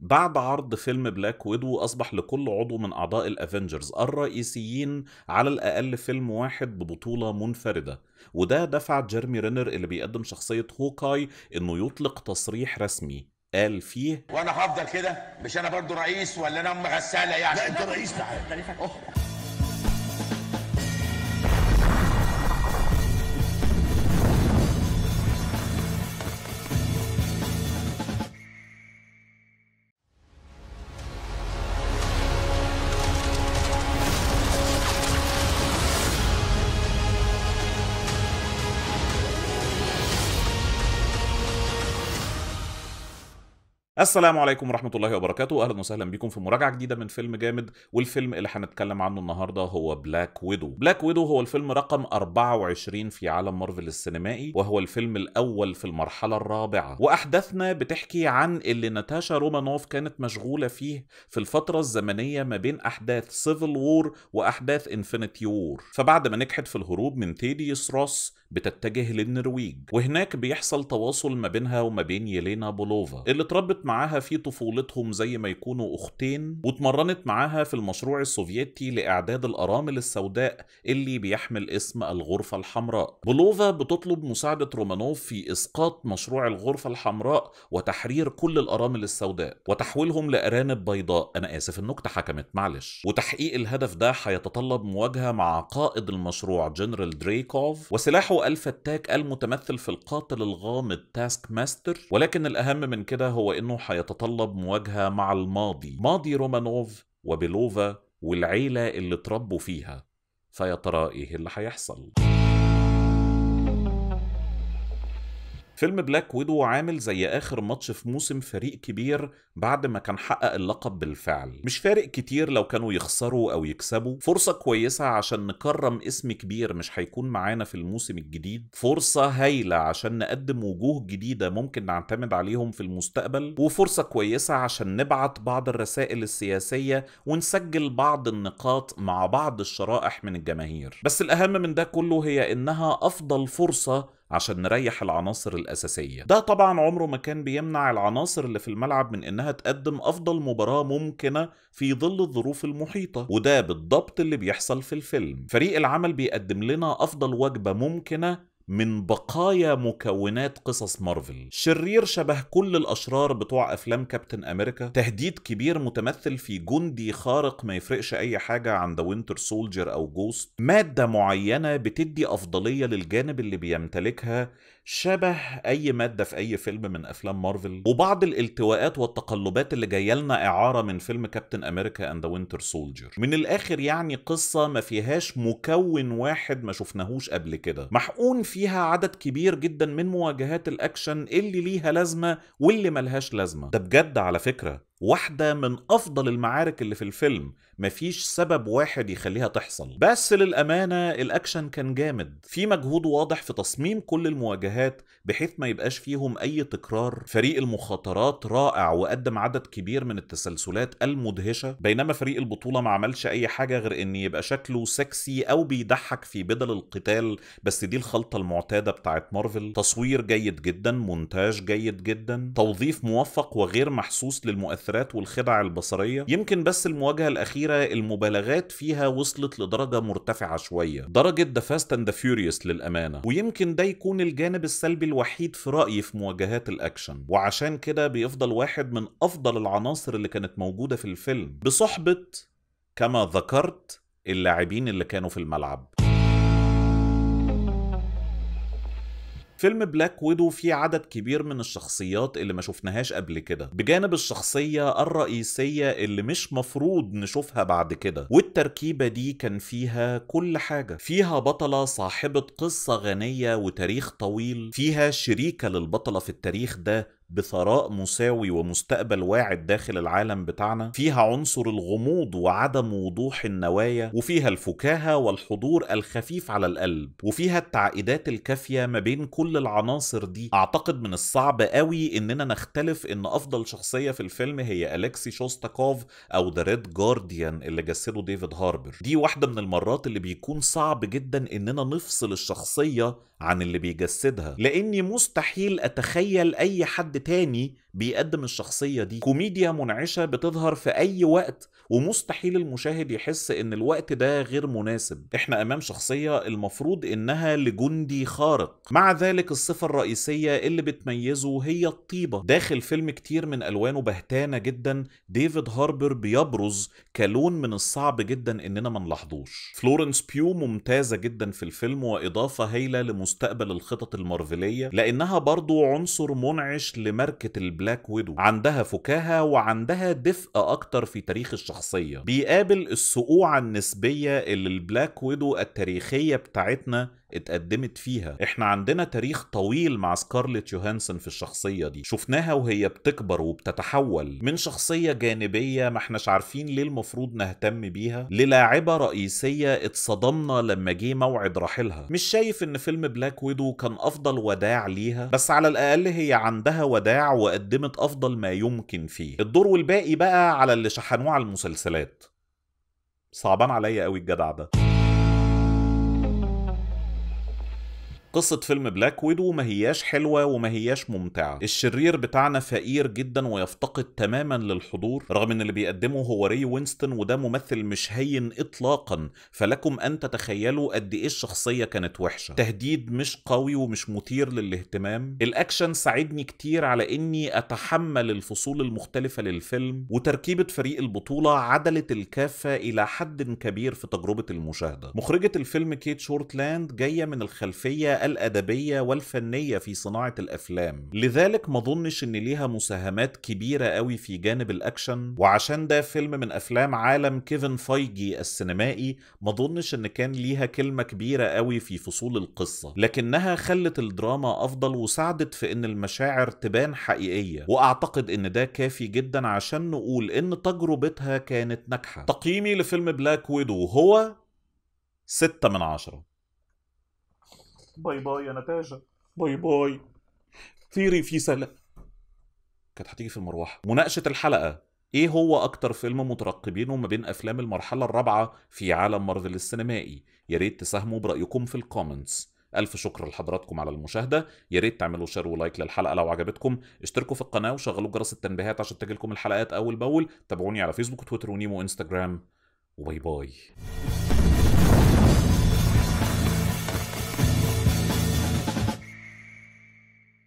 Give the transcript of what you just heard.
بعد عرض فيلم بلاك ويدو أصبح لكل عضو من أعضاء الأفنجرز الرئيسيين على الأقل فيلم واحد ببطولة منفردة وده دفع جيرمي رينر اللي بيقدم شخصية هوكاي إنه يطلق تصريح رسمي قال فيه وأنا هفضل كده مش أنا برضو رئيس ولا أنا أم غسالة يعني لا أنت رئيس تعالى السلام عليكم ورحمة الله وبركاته أهلا وسهلا بكم في مراجعة جديدة من فيلم جامد والفيلم اللي هنتكلم عنه النهاردة هو بلاك ويدو بلاك ويدو هو الفيلم رقم 24 في عالم مارفل السينمائي وهو الفيلم الأول في المرحلة الرابعة وأحداثنا بتحكي عن اللي ناتاشا رومانوف كانت مشغولة فيه في الفترة الزمنية ما بين أحداث سيفل وور وأحداث انفينيتي وور فبعد ما نجحت في الهروب من تيديوس روس بتتجه للنرويج وهناك بيحصل تواصل ما بينها وما بين يلينا بولوفا اللي اتربت معاها في طفولتهم زي ما يكونوا أختين واتمرنت معاها في المشروع السوفيتي لإعداد الأرامل السوداء اللي بيحمل اسم الغرفة الحمراء بولوفا بتطلب مساعدة رومانوف في إسقاط مشروع الغرفة الحمراء وتحرير كل الأرامل السوداء وتحويلهم لأرانب بيضاء أنا آسف النكتة حكمت معلش وتحقيق الهدف ده هيتطلب مواجهة مع قائد المشروع جنرال دريكوف وسلاحه ألف التاك المتمثل في القاتل الغامض تاسك ماستر ولكن الأهم من كده هو إنه حيتطلب هيتطلب مواجهة مع الماضي ماضي رومانوف وبيلوفا والعيلة اللي اتربوا فيها فيا ترى إيه اللي هيحصل؟ فيلم بلاك ويدو عامل زي اخر ماتش في موسم فريق كبير بعد ما كان حقق اللقب بالفعل مش فارق كتير لو كانوا يخسروا او يكسبوا فرصه كويسه عشان نكرم اسم كبير مش هيكون معانا في الموسم الجديد فرصه هايله عشان نقدم وجوه جديده ممكن نعتمد عليهم في المستقبل وفرصه كويسه عشان نبعت بعض الرسائل السياسيه ونسجل بعض النقاط مع بعض الشرائح من الجماهير بس الاهم من ده كله هي انها افضل فرصه عشان نريح العناصر الأساسية ده طبعا عمره ما كان بيمنع العناصر اللي في الملعب من إنها تقدم أفضل مباراة ممكنة في ظل الظروف المحيطة وده بالضبط اللي بيحصل في الفيلم فريق العمل بيقدم لنا أفضل وجبة ممكنة من بقايا مكونات قصص مارفل شرير شبه كل الأشرار بتوع أفلام كابتن أمريكا تهديد كبير متمثل في جندي خارق ما يفرقش أي حاجة عن ذا وينتر سولجر أو جوست مادة معينة بتدي أفضلية للجانب اللي بيمتلكها شبه أي مادة في أي فيلم من أفلام مارفل وبعض الالتواءات والتقلبات اللي جاية لنا إعارة من فيلم كابتن أمريكا أند ذا وينتر سولجر من الآخر يعني قصة ما فيهاش مكون واحد ما شفناهوش قبل كده محقون في فيها عدد كبير جدا من مواجهات الاكشن اللي ليها لازمه واللي ملهاش لازمه ده بجد على فكره واحدة من أفضل المعارك اللي في الفيلم مفيش سبب واحد يخليها تحصل بس للأمانة الأكشن كان جامد في مجهود واضح في تصميم كل المواجهات بحيث ما يبقاش فيهم أي تكرار فريق المخاطرات رائع وقدم عدد كبير من التسلسلات المدهشة بينما فريق البطولة ما عملش أي حاجة غير إن يبقى شكله سكسي أو بيضحك في بدل القتال بس دي الخلطة المعتادة بتاعت مارفل تصوير جيد جدا مونتاج جيد جدا توظيف موفق وغير محسوس للمؤثرين التأثيرات والخدع البصرية يمكن بس المواجهة الأخيرة المبالغات فيها وصلت لدرجة مرتفعة شوية درجة ذا فاست اند the فيوريوس للأمانة ويمكن ده يكون الجانب السلبي الوحيد في رأيي في مواجهات الأكشن وعشان كده بيفضل واحد من أفضل العناصر اللي كانت موجودة في الفيلم بصحبة كما ذكرت اللاعبين اللي كانوا في الملعب فيلم بلاك ويدو فيه عدد كبير من الشخصيات اللي ما شفناهاش قبل كده بجانب الشخصية الرئيسية اللي مش مفروض نشوفها بعد كده والتركيبة دي كان فيها كل حاجة فيها بطلة صاحبة قصة غنية وتاريخ طويل فيها شريكة للبطلة في التاريخ ده بثراء مساوي ومستقبل واعد داخل العالم بتاعنا فيها عنصر الغموض وعدم وضوح النوايا وفيها الفكاهة والحضور الخفيف على القلب وفيها التعقيدات الكافية ما بين كل العناصر دي أعتقد من الصعب قوي إننا نختلف إن أفضل شخصية في الفيلم هي أليكسي شوستاكوف أو ذا ريد جارديان اللي جسده ديفيد هاربر دي واحدة من المرات اللي بيكون صعب جدا إننا نفصل الشخصية عن اللي بيجسدها لأني مستحيل أتخيل أي حد تاني بيقدم الشخصية دي كوميديا منعشة بتظهر في أي وقت ومستحيل المشاهد يحس إن الوقت ده غير مناسب إحنا أمام شخصية المفروض إنها لجندي خارق مع ذلك الصفة الرئيسية اللي بتميزه هي الطيبة داخل فيلم كتير من ألوانه بهتانة جدا ديفيد هاربر بيبرز كلون من الصعب جدا إننا ما نلاحظوش فلورنس بيو ممتازة جدا في الفيلم وإضافة هايلة لمستقبل الخطط المارفلية لأنها برضو عنصر منعش لماركة البلاك بلاك ويدو عندها فكاهة وعندها دفء أكتر في تاريخ الشخصية بيقابل السقوعة النسبية اللي البلاك ويدو التاريخية بتاعتنا اتقدمت فيها احنا عندنا تاريخ طويل مع سكارلت يوهانسون في الشخصية دي شفناها وهي بتكبر وبتتحول من شخصية جانبية ما احناش عارفين ليه المفروض نهتم بيها للاعبة رئيسية اتصدمنا لما جه موعد رحيلها مش شايف ان فيلم بلاك ويدو كان افضل وداع ليها بس على الاقل هي عندها وداع وقدمت افضل ما يمكن فيه الدور والباقي بقى على اللي شحنوه على المسلسلات صعبان عليا قوي الجدع ده قصة فيلم بلاك ويدو ما هياش حلوة وما هياش ممتعة الشرير بتاعنا فقير جدا ويفتقد تماما للحضور رغم ان اللي بيقدمه هو ري وينستون وده ممثل مش هين اطلاقا فلكم ان تتخيلوا قد ايه الشخصية كانت وحشة تهديد مش قوي ومش مثير للاهتمام الاكشن ساعدني كتير على اني اتحمل الفصول المختلفة للفيلم وتركيبة فريق البطولة عدلت الكافة الى حد كبير في تجربة المشاهدة مخرجة الفيلم كيت شورتلاند جاية من الخلفية الادبيه والفنيه في صناعه الافلام لذلك ما اظنش ان ليها مساهمات كبيره قوي في جانب الاكشن وعشان ده فيلم من افلام عالم كيفن فايجي السينمائي ما اظنش ان كان ليها كلمه كبيره قوي في فصول القصه لكنها خلت الدراما افضل وساعدت في ان المشاعر تبان حقيقيه واعتقد ان ده كافي جدا عشان نقول ان تجربتها كانت ناجحه تقييمي لفيلم بلاك ويدو هو 6 من 10 باي باي يا نتاجة باي باي طيري في سلام كانت هتيجي في المروحة مناقشة الحلقة ايه هو اكتر فيلم مترقبينه ما بين افلام المرحلة الرابعة في عالم مارفل السينمائي يا ريت تساهموا برأيكم في الكومنتس ألف شكر لحضراتكم على المشاهدة يا ريت تعملوا شير ولايك للحلقة لو عجبتكم اشتركوا في القناة وشغلوا جرس التنبيهات عشان تجيلكم الحلقات أول بأول تابعوني على فيسبوك وتويتر ونيمو وإنستجرام وباي باي